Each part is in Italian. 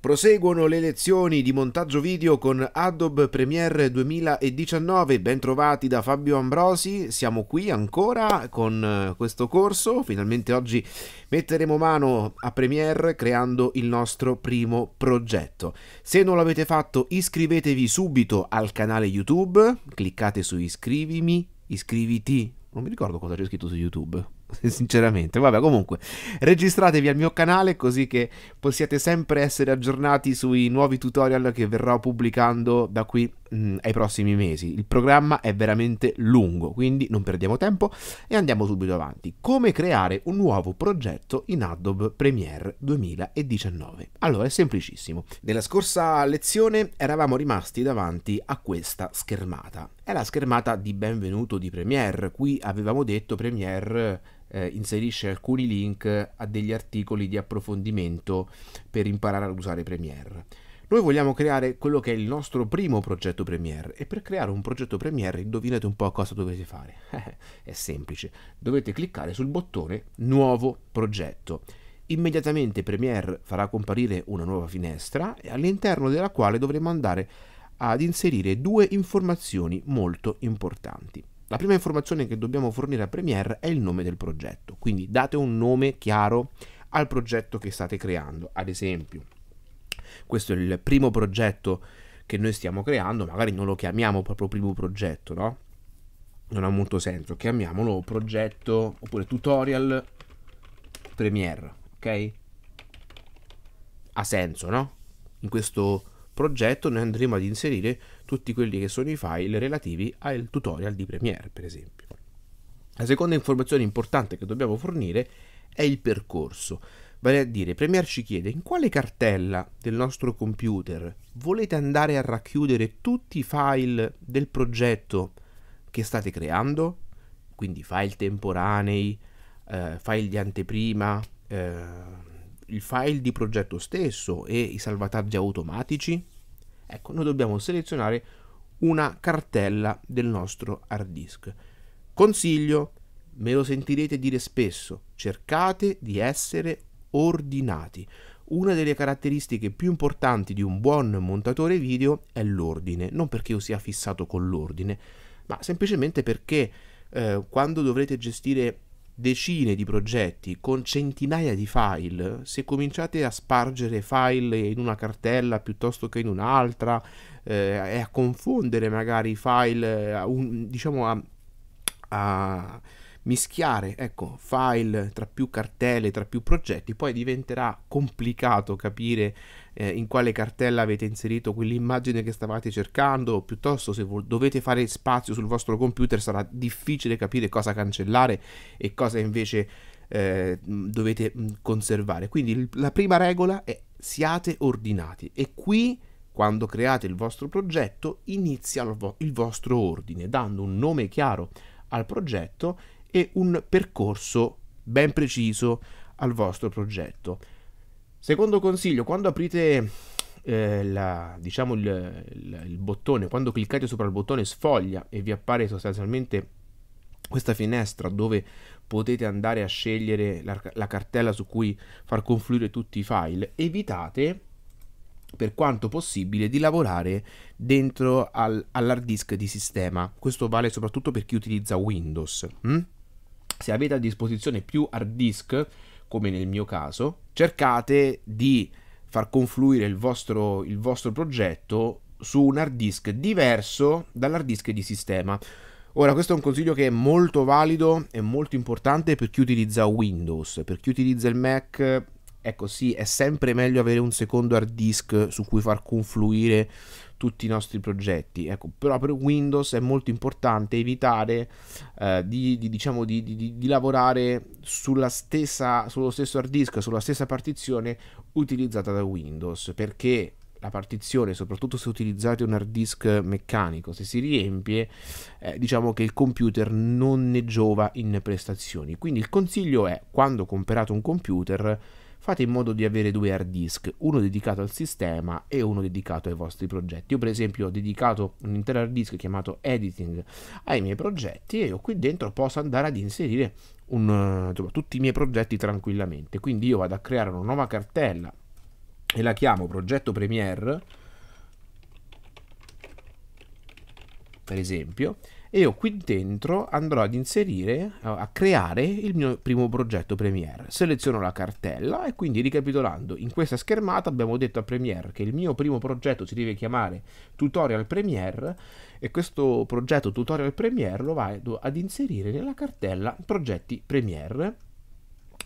Proseguono le lezioni di montaggio video con Adobe Premiere 2019, Bentrovati da Fabio Ambrosi, siamo qui ancora con eh, questo corso, finalmente oggi metteremo mano a Premiere creando il nostro primo progetto. Se non l'avete fatto iscrivetevi subito al canale YouTube, cliccate su iscrivimi, iscriviti, non mi ricordo cosa c'è scritto su YouTube, sinceramente. Vabbè, comunque, registratevi al mio canale così che possiate sempre essere aggiornati sui nuovi tutorial che verrò pubblicando da qui mh, mm, ai prossimi mesi. Il programma è veramente lungo, quindi non perdiamo tempo e andiamo subito avanti. Come creare un nuovo progetto in Adobe Premiere 2019? Allora, è semplicissimo. Nella scorsa lezione eravamo rimasti davanti a questa schermata. È la schermata di benvenuto di Premiere. Qui avevamo detto Premiere eh, inserisce alcuni link a degli articoli di approfondimento per imparare ad usare Premiere. Noi vogliamo creare quello che è il nostro primo progetto Premiere e per creare un progetto Premiere indovinate un po' cosa dovete fare. è semplice, dovete cliccare sul bottone Nuovo progetto. Immediatamente Premiere farà comparire una nuova finestra all'interno della quale dovremo andare ad inserire due informazioni molto importanti. La prima informazione che dobbiamo fornire a Premiere è il nome del progetto, quindi date un nome chiaro al progetto che state creando. Ad esempio, questo è il primo progetto che noi stiamo creando, magari non lo chiamiamo proprio primo progetto, no? Non ha molto senso, chiamiamolo progetto oppure tutorial Premiere, ok? Ha senso, no? In questo progetto noi andremo ad inserire tutti quelli che sono i file relativi al tutorial di Premiere, per esempio. La seconda informazione importante che dobbiamo fornire è il percorso. Vale a dire, Premiere ci chiede in quale cartella del nostro computer volete andare a racchiudere tutti i file del progetto che state creando, quindi file temporanei, eh, file di anteprima, eh, il file di progetto stesso e i salvataggi automatici. Ecco, noi dobbiamo selezionare una cartella del nostro hard disk. Consiglio, me lo sentirete dire spesso, cercate di essere ordinati. Una delle caratteristiche più importanti di un buon montatore video è l'ordine, non perché io sia fissato con l'ordine, ma semplicemente perché eh, quando dovrete gestire decine di progetti con centinaia di file, se cominciate a spargere file in una cartella piuttosto che in un'altra eh, e a confondere magari i file, eh, un, diciamo a, a mischiare ecco, file tra più cartelle, tra più progetti, poi diventerà complicato capire eh, in quale cartella avete inserito quell'immagine che stavate cercando, piuttosto se dovete fare spazio sul vostro computer sarà difficile capire cosa cancellare e cosa invece eh, dovete conservare. Quindi la prima regola è siate ordinati e qui quando create il vostro progetto inizia il vostro ordine dando un nome chiaro al progetto e un percorso ben preciso al vostro progetto. Secondo consiglio, quando aprite eh, la, diciamo il, il, il bottone, quando cliccate sopra il bottone sfoglia e vi appare sostanzialmente questa finestra dove potete andare a scegliere la, la, cartella su cui far confluire tutti i file, evitate per quanto possibile di lavorare dentro al, all'hard disk di sistema. Questo vale soprattutto per chi utilizza Windows. Hm? se avete a disposizione più hard disk, come nel mio caso, cercate di far confluire il vostro, il vostro progetto su un hard disk diverso dall'hard disk di sistema. Ora, questo è un consiglio che è molto valido e molto importante per chi utilizza Windows, per chi utilizza il Mac Ecco sì, è sempre meglio avere un secondo hard disk su cui far confluire tutti i nostri progetti. Ecco, però per Windows è molto importante evitare eh, di, di, diciamo, di, di, lavorare stessa, sullo stesso hard disk, sulla stessa partizione utilizzata da Windows, perché la partizione, soprattutto se utilizzate un hard disk meccanico, se si riempie, eh, diciamo che il computer non ne giova in prestazioni. Quindi il consiglio è, quando comprate un computer, fate in modo di avere due hard disk, uno dedicato al sistema e uno dedicato ai vostri progetti. Io per esempio ho dedicato un intero hard disk chiamato editing ai miei progetti e io qui dentro posso andare ad inserire un, insomma, tutti i miei progetti tranquillamente. Quindi io vado a creare una nuova cartella e la chiamo progetto Premiere per esempio e io qui dentro andrò ad inserire, eh, a creare il mio primo progetto Premiere. Seleziono la cartella e quindi ricapitolando, in questa schermata abbiamo detto a Premiere che il mio primo progetto si deve chiamare Tutorial Premiere e questo progetto Tutorial Premiere lo vado ad inserire nella cartella Progetti Premiere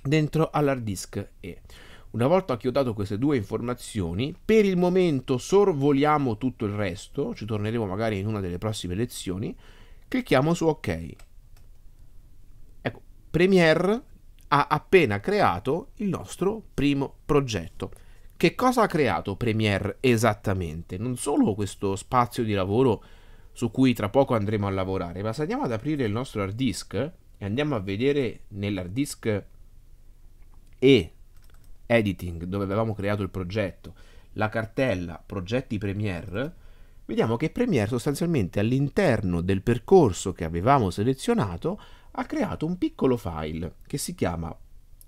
dentro all'hard disk E. Una volta che ho dato queste due informazioni, per il momento sorvoliamo tutto il resto, ci torneremo magari in una delle prossime lezioni, Clicchiamo su ok. Ecco, Premiere ha appena creato il nostro primo progetto. Che cosa ha creato Premiere esattamente? Non solo questo spazio di lavoro su cui tra poco andremo a lavorare, ma se andiamo ad aprire il nostro hard disk e andiamo a vedere nell'hard disk e editing dove avevamo creato il progetto, la cartella progetti Premiere, vediamo che Premiere sostanzialmente all'interno del percorso che avevamo selezionato ha creato un piccolo file che si chiama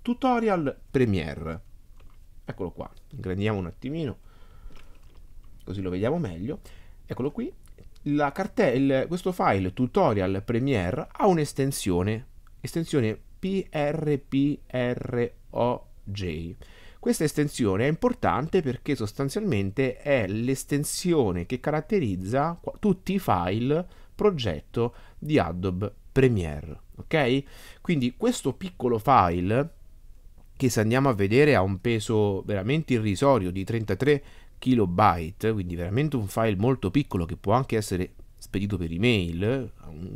tutorial Premiere. Eccolo qua, ingrandiamo un attimino così lo vediamo meglio. Eccolo qui, il, questo file tutorial Premiere ha un'estensione, estensione PRPROJ. Questa estensione è importante perché sostanzialmente è l'estensione che caratterizza tutti i file progetto di Adobe Premiere, ok? Quindi questo piccolo file che se andiamo a vedere ha un peso veramente irrisorio di 33 kilobyte, quindi veramente un file molto piccolo che può anche essere spedito per email,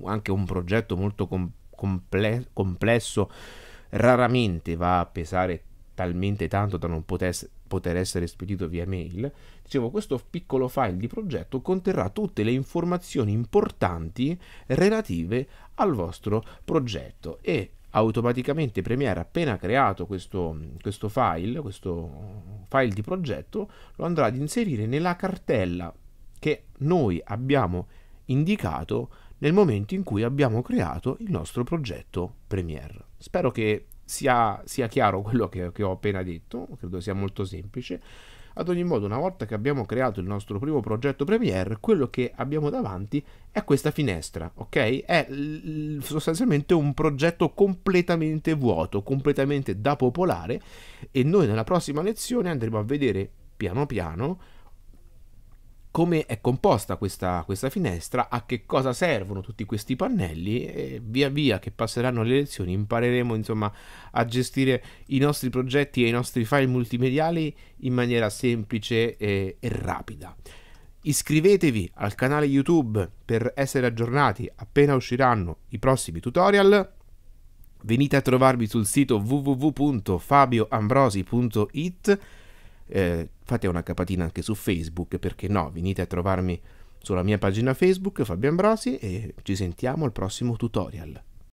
anche un progetto molto com- comple- complesso raramente va a pesare talmente tanto da non poter essere spedito via mail, dicevo questo piccolo file di progetto conterrà tutte le informazioni importanti relative al vostro progetto e automaticamente Premiere appena creato questo, questo, file, questo file di progetto, lo andrà ad inserire nella cartella che noi abbiamo indicato nel momento in cui abbiamo creato il nostro progetto Premiere. Spero che sia, sia chiaro quello che, che ho appena detto, credo sia molto semplice. Ad ogni modo, una volta che abbiamo creato il nostro primo progetto Premiere, quello che abbiamo davanti è questa finestra, ok? È sostanzialmente un progetto completamente vuoto, completamente da popolare e noi nella prossima lezione andremo a vedere piano piano come è composta questa, questa, finestra, a che cosa servono tutti questi pannelli e via via che passeranno le lezioni impareremo insomma a gestire i nostri progetti e i nostri file multimediali in maniera semplice e, e rapida. Iscrivetevi al canale YouTube per essere aggiornati appena usciranno i prossimi tutorial. Venite a trovarmi sul sito www.fabioambrosi.it eh, fate una capatina anche su Facebook, perché no, venite a trovarmi sulla mia pagina Facebook Fabio Ambrosi e ci sentiamo al prossimo tutorial.